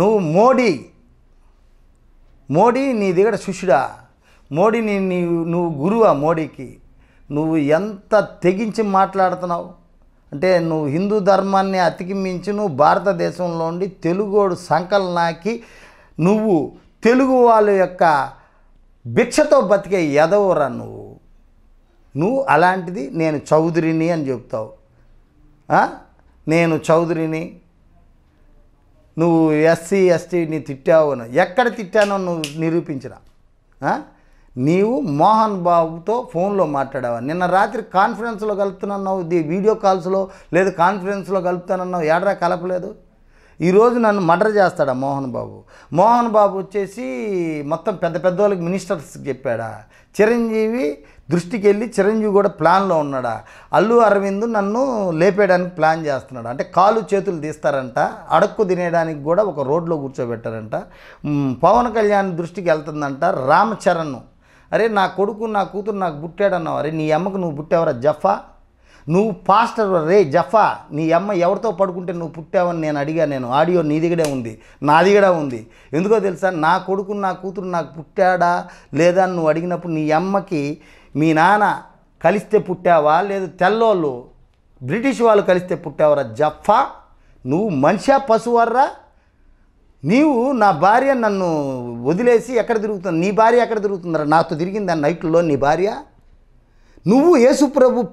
నువ్వు మోడీ మోడీ నీ దగ్గర శిష్యుడా మోడీని నీవు నువ్వు గురువా మోడీకి నువ్వు ఎంత తెగించి మాట్లాడుతున్నావు అంటే నువ్వు హిందూ ధర్మాన్ని అతికిమించి నువ్వు భారతదేశంలో ఉండి తెలుగోడు సంకలనాకి నువ్వు తెలుగు వాళ్ళ యొక్క భిక్షతో బతికే ఎదవరా నువ్వు నువ్వు అలాంటిది నేను చౌదరిని అని చెప్తావు నేను చౌదరిని నువ్వు ఎస్సీ ఎస్టీని తిట్టావు ఎక్కడ తిట్టానో నువ్వు నిరూపించరా నీవు మోహన్ బాబుతో ఫోన్లో మాట్లాడావా నిన్న రాత్రి కాన్ఫరెన్స్లో కలుపుతానన్నావు ది వీడియో కాల్స్లో లేదు కాన్ఫరెన్స్లో కలుపుతానన్నావు ఏడరా కలపలేదు ఈరోజు నన్ను మర్డర్ చేస్తాడా మోహన్ బాబు మోహన్ బాబు వచ్చేసి మొత్తం పెద్ద పెద్ద వాళ్ళకి మినిస్టర్స్ చెప్పాడా చిరంజీవి దృష్టికి వెళ్ళి చిరంజీవి కూడా ప్లాన్లో ఉన్నాడా అల్లు అరవింద్ నన్ను లేపేయడానికి ప్లాన్ చేస్తున్నాడు అంటే కాలు చేతులు తీస్తారంట అడక్కు తినేయడానికి కూడా ఒక రోడ్లో కూర్చోబెట్టారంట పవన్ కళ్యాణ్ దృష్టికి వెళ్తుందంట రామచరణ్ అరే నా కొడుకు నా కూతురు నాకు పుట్టాడన్నావు అరే నీ అమ్మకు నువ్వు పుట్టావరా జఫా నువ్వు పాస్టర్ రే జఫా నీ అమ్మ ఎవరితో పడుకుంటే నువ్వు పుట్టావని నేను అడిగా నేను ఆడియో నీ దిగడే ఉంది నా దగ్గర ఉంది ఎందుకో తెలుసా నా కొడుకు నా కూతురు నాకు పుట్టాడా లేదా నువ్వు అడిగినప్పుడు నీ అమ్మకి మీ నాన్న కలిస్తే పుట్టావా లేదు తెల్లోళ్ళు బ్రిటిష్ వాళ్ళు కలిస్తే పుట్టావరా జఫా నువ్వు మనిషా పశువర్రా నీవు నా భార్య నన్ను వదిలేసి ఎక్కడ తిరుగుతుంది నీ భార్య ఎక్కడ తిరుగుతుందరా నాతో తిరిగింది ఆ నైట్లో నీ భార్య నువ్వు యేసుప్రభు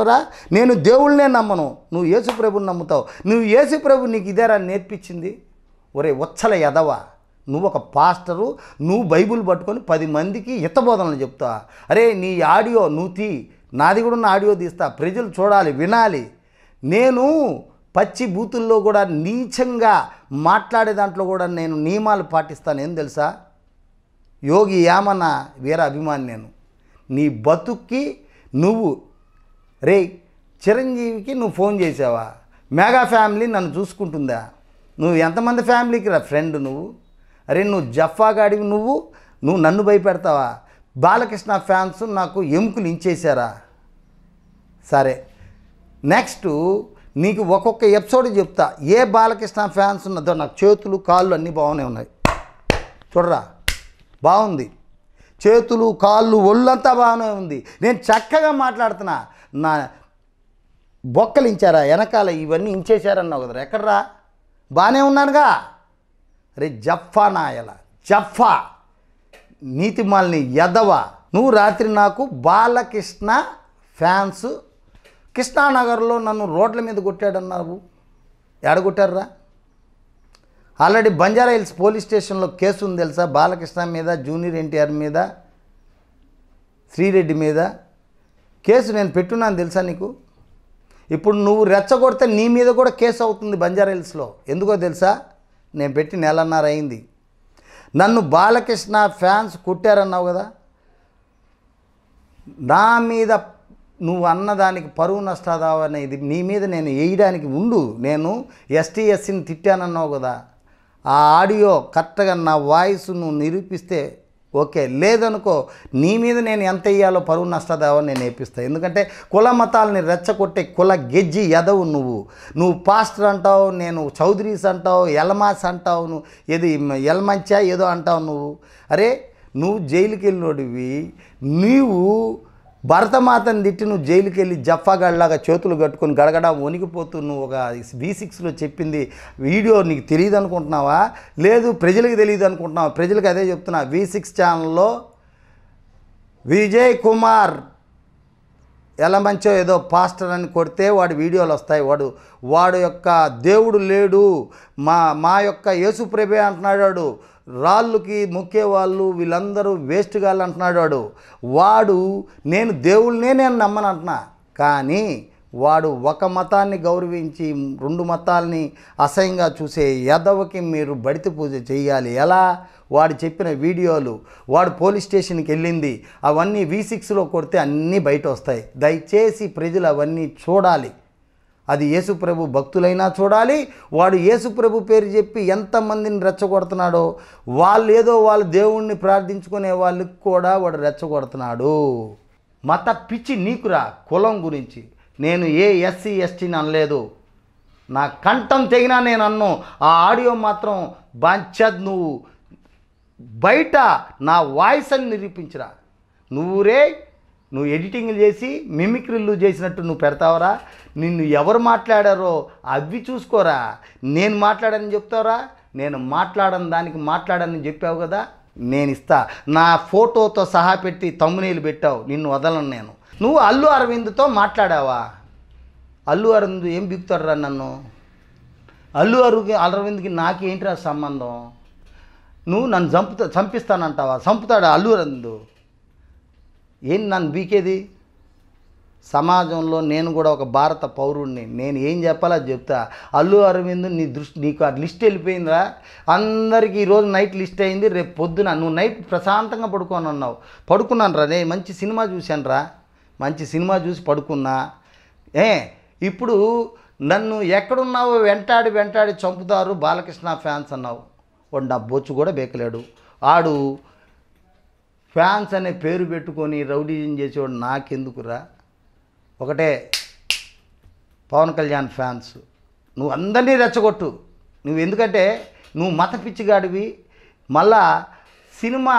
వరా నేను దేవుళ్ళనే నమ్మను నువ్వు యేసుప్రభుని నమ్ముతావు నువ్వు యేసుప్రభు నీకు ఇదేరా నేర్పించింది ఒరే ఉచ్చల ఎదవా నువ్వు ఒక పాస్టరు నువ్వు బైబుల్ పట్టుకొని పది మందికి ఇతబోధనలు చెప్తా అరే నీ ఆడియో నువ్వు తీ నాది కూడా ఉన్న ఆడియో తీస్తా ప్రజలు చూడాలి వినాలి నేను పచ్చి బూతుల్లో కూడా నీచంగా మాట్లాడే దాంట్లో కూడా నేను నియమాలు పాటిస్తాను ఏం తెలుసా యోగి యామన్న వీర అభిమాని నేను నీ బతుక్కి నువ్వు రే చిరంజీవికి నువ్వు ఫోన్ చేసావా మెగా ఫ్యామిలీ నన్ను చూసుకుంటుందా నువ్వు ఎంతమంది ఫ్యామిలీకి రా ఫ్రెండ్ నువ్వు అరే నువ్వు జఫాగాడివి నువ్వు నువ్వు నన్ను భయపెడతావా బాలకృష్ణ ఫ్యాన్స్ నాకు ఎముకలు ఇంచేశారా సరే నెక్స్ట్ నీకు ఒక్కొక్క ఎపిసోడ్ చెప్తా ఏ బాలకృష్ణ ఫ్యాన్స్ ఉన్నదో నాకు చేతులు కాళ్ళు అన్నీ బాగానే ఉన్నాయి చూడరా బాగుంది చేతులు కాళ్ళు ఒళ్ళంతా బాగానే ఉంది నేను చక్కగా మాట్లాడుతున్నా నా బొక్కలు ఇంచారా వెనకాల ఇవన్నీ ఇంచేశారన్నావు కదరా ఎక్కడరా బాగానే ఉన్నానుగా రే జఫా నాయల జఫా నీతిమాలిని యదవ నువ్వు రాత్రి నాకు బాలకృష్ణ ఫ్యాన్స్ కృష్ణానగర్లో నన్ను రోడ్ల మీద కొట్టాడన్నావు ఎడగొట్టారా ఆల్రెడీ బంజారా హిల్స్ పోలీస్ స్టేషన్లో కేసు ఉంది తెలుసా బాలకృష్ణ మీద జూనియర్ ఎన్టీఆర్ మీద శ్రీరెడ్డి మీద కేసు నేను పెట్టున్నాను తెలుసా నీకు ఇప్పుడు నువ్వు రెచ్చగొడితే నీ మీద కూడా కేసు అవుతుంది బంజారా హిల్స్లో ఎందుకో తెలుసా నేను పెట్టి నెలన్నర అయింది నన్ను బాలకృష్ణ ఫ్యాన్స్ కుట్టారన్నావు కదా నా మీద నువ్వు అన్నదానికి పరువు నష్టాదావు అనేది నీ మీద నేను వేయడానికి ఉండు నేను ఎస్టీఎస్సిని తిట్టానన్నావు కదా ఆ ఆడియో కరెక్ట్గా నా వాయిస్ నువ్వు నిరూపిస్తే ఓకే లేదనుకో నీ మీద నేను ఎంత ఇయ్యాలో పరువు నష్టదావో నేను నేర్పిస్తాను ఎందుకంటే కుల మతాలని రెచ్చగొట్టే కుల గెజ్జి ఎదవు నువ్వు నువ్వు పాస్టర్ అంటావు నేను చౌదరీస్ అంటావు ఎల్మాస్ అంటావు నువ్వు ఏది ఎల్మంచా ఏదో అంటావు నువ్వు అరే నువ్వు జైలుకి వెళ్ళినోడివి నీవు భరతమాతను తిట్టి నువ్వు జైలుకి వెళ్ళి జఫాగాళ్ళలాగా చేతులు కట్టుకొని గడగడ వణిగిపోతూ నువ్వు ఒక వి సిక్స్లో చెప్పింది వీడియో నీకు తెలియదు అనుకుంటున్నావా లేదు ప్రజలకు తెలియదు అనుకుంటున్నావా ప్రజలకు అదే చెప్తున్నా వి సిక్స్ ఛానల్లో విజయ్ కుమార్ ఎలా మంచో ఏదో పాస్టర్ అని కొడితే వాడు వీడియోలు వస్తాయి వాడు వాడు యొక్క దేవుడు లేడు మా మా యొక్క యేసుప్రభే అంటున్నాడు రాళ్ళుకి మొక్కేవాళ్ళు వీళ్ళందరూ వేస్ట్ గాళ్ళు అంటున్నాడు వాడు వాడు నేను దేవుళ్ళనే నేను నమ్మను అంటున్నా కానీ వాడు ఒక మతాన్ని గౌరవించి రెండు మతాల్ని అసహ్యంగా చూసే యదవకి మీరు బడితి పూజ చేయాలి ఎలా వాడు చెప్పిన వీడియోలు వాడు పోలీస్ స్టేషన్కి వెళ్ళింది అవన్నీ వి సిక్స్లో కొడితే అన్నీ బయట వస్తాయి దయచేసి ప్రజలు అవన్నీ చూడాలి అది యేసుప్రభు భక్తులైనా చూడాలి వాడు యేసుప్రభు పేరు చెప్పి ఎంతమందిని రెచ్చగొడుతున్నాడో వాళ్ళు ఏదో వాళ్ళ దేవుణ్ణి ప్రార్థించుకునే వాళ్ళకి కూడా వాడు రెచ్చగొడుతున్నాడు మత పిచ్చి నీకురా కులం గురించి నేను ఏ ఎస్సీ ఎస్టీని అనలేదు నా కంఠం తెగినా నేను అన్ను ఆ ఆడియో మాత్రం బాంచద్ నువ్వు బయట నా వాయిస్ అని నిరూపించరా నువ్వురే నువ్వు ఎడిటింగ్లు చేసి మిమిక్రీలు చేసినట్టు నువ్వు పెడతావరా నిన్ను ఎవరు మాట్లాడారో అవి చూసుకోరా నేను మాట్లాడని చెప్తావరా నేను మాట్లాడని దానికి మాట్లాడని చెప్పావు కదా నేను ఇస్తా నా ఫోటోతో సహా పెట్టి తమ్మునీలు పెట్టావు నిన్ను వదలను నేను నువ్వు అల్లు అరవింద్తో మాట్లాడావా అల్లు అరవింద్ ఏం రా నన్ను అల్లు అరు అరవింద్కి రా సంబంధం నువ్వు నన్ను చంపుతా చంపిస్తానంటావా చంపుతాడా అల్లు అరవింద్ ఏం నన్ను బీకేది సమాజంలో నేను కూడా ఒక భారత పౌరుడిని నేను ఏం చెప్పాలో చెప్తా అల్లు అరవింద్ నీ దృష్టి నీకు ఆ లిస్ట్ వెళ్ళిపోయిందిరా అందరికీ ఈరోజు నైట్ లిస్ట్ అయింది రేపు పొద్దున నువ్వు నైట్ ప్రశాంతంగా పడుకొని అన్నావు పడుకున్నాను రా నేను మంచి సినిమా చూశాను మంచి సినిమా చూసి పడుకున్నా ఏ ఇప్పుడు నన్ను ఎక్కడున్నావో వెంటాడి వెంటాడి చంపుతారు బాలకృష్ణ ఫ్యాన్స్ అన్నావు వాడు నా బొచ్చు కూడా బేకలేడు ఆడు ఫ్యాన్స్ అనే పేరు పెట్టుకొని రౌడీజం చేసేవాడు నాకెందుకురా ఒకటే పవన్ కళ్యాణ్ ఫ్యాన్స్ నువ్వు అందరినీ రెచ్చగొట్టు నువ్వు ఎందుకంటే నువ్వు మత పిచ్చిగాడివి మళ్ళా సినిమా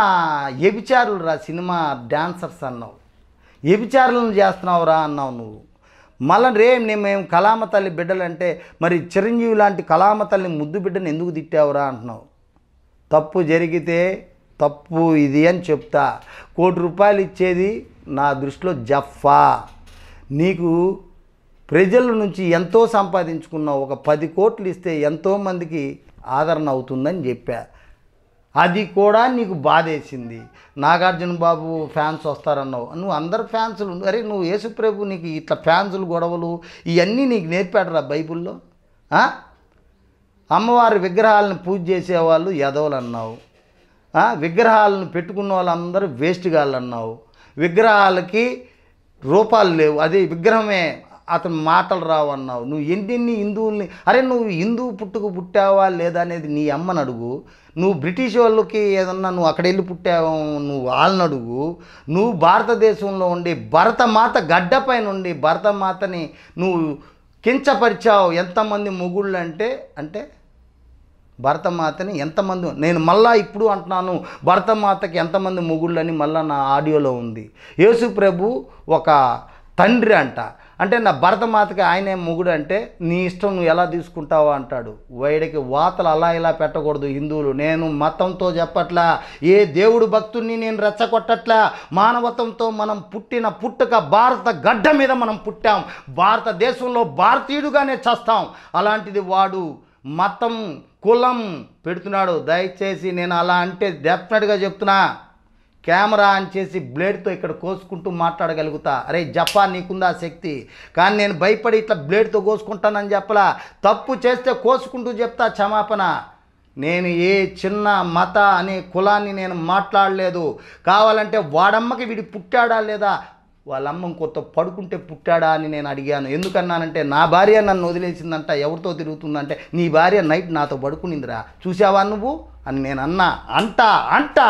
రా సినిమా డాన్సర్స్ అన్నావు ఎబిచారులను చేస్తున్నావురా అన్నావు నువ్వు మళ్ళీ రేం నేను మేము కలామ తల్లి బిడ్డలంటే మరి చిరంజీవి లాంటి కలామ తల్లి ముద్దు బిడ్డను ఎందుకు తిట్టావురా అంటున్నావు తప్పు జరిగితే తప్పు ఇది అని చెప్తా కోటి రూపాయలు ఇచ్చేది నా దృష్టిలో జఫా నీకు ప్రజల నుంచి ఎంతో సంపాదించుకున్నావు ఒక పది కోట్లు ఇస్తే ఎంతోమందికి ఆదరణ అవుతుందని చెప్పా అది కూడా నీకు బాధేసింది నాగార్జున బాబు ఫ్యాన్స్ వస్తారన్నావు నువ్వు అందరు ఫ్యాన్సులు అరే నువ్వు యేసుప్రభు నీకు ఇట్లా ఫ్యాన్సులు గొడవలు ఇవన్నీ నీకు నేర్పాడరా బైబిల్లో అమ్మవారి విగ్రహాలను పూజ చేసేవాళ్ళు ఎదవలు అన్నావు విగ్రహాలను పెట్టుకున్న వాళ్ళందరూ వేస్ట్ అన్నావు విగ్రహాలకి రూపాలు లేవు అది విగ్రహమే అతను మాటలు రావు అన్నావు నువ్వు ఎన్నెన్ని హిందువుల్ని అరే నువ్వు హిందూ పుట్టుకు పుట్టావా లేదా అనేది నీ అమ్మని అడుగు నువ్వు బ్రిటిష్ వాళ్ళకి ఏదన్నా నువ్వు అక్కడ వెళ్ళి పుట్టావో నువ్వు వాళ్ళని అడుగు నువ్వు భారతదేశంలో ఉండి భరతమాత గడ్డపైన ఉండి భరతమాతని నువ్వు కించపరిచావు ఎంతమంది మొగుళ్ళు అంటే అంటే భరతమాతని ఎంతమంది నేను మళ్ళా ఇప్పుడు అంటున్నాను భరతమాతకి ఎంతమంది మొగుళ్ళని మళ్ళా నా ఆడియోలో ఉంది యేసు ప్రభు ఒక తండ్రి అంట అంటే నా భరతమాతకి ఆయనే మొగుడు అంటే నీ ఇష్టం నువ్వు ఎలా తీసుకుంటావో అంటాడు వైడికి వాతలు అలా ఇలా పెట్టకూడదు హిందువులు నేను మతంతో చెప్పట్లా ఏ దేవుడు భక్తుడిని నేను రెచ్చగొట్టట్లా మానవతంతో మనం పుట్టిన పుట్టుక భారత గడ్డ మీద మనం పుట్టాం భారతదేశంలో భారతీయుడుగానే చేస్తాం అలాంటిది వాడు మతం కులం పెడుతున్నాడు దయచేసి నేను అలా అంటే డెఫినెట్గా చెప్తున్నా కెమెరా అని చేసి బ్లేడ్తో ఇక్కడ కోసుకుంటూ మాట్లాడగలుగుతా అరే జపా నీకుందా శక్తి కానీ నేను భయపడి ఇట్లా బ్లేడ్తో కోసుకుంటానని చెప్పలా తప్పు చేస్తే కోసుకుంటూ చెప్తా క్షమాపణ నేను ఏ చిన్న మత అనే కులాన్ని నేను మాట్లాడలేదు కావాలంటే వాడమ్మకి వీడి పుట్టాడా లేదా వాళ్ళమ్మ ఇంకొత్త పడుకుంటే పుట్టాడా అని నేను అడిగాను ఎందుకన్నానంటే నా భార్య నన్ను వదిలేసిందంట ఎవరితో తిరుగుతుందంటే నీ భార్య నైట్ నాతో పడుకునిందిరా చూసావా నువ్వు అని నేను అన్నా అంటా అంటా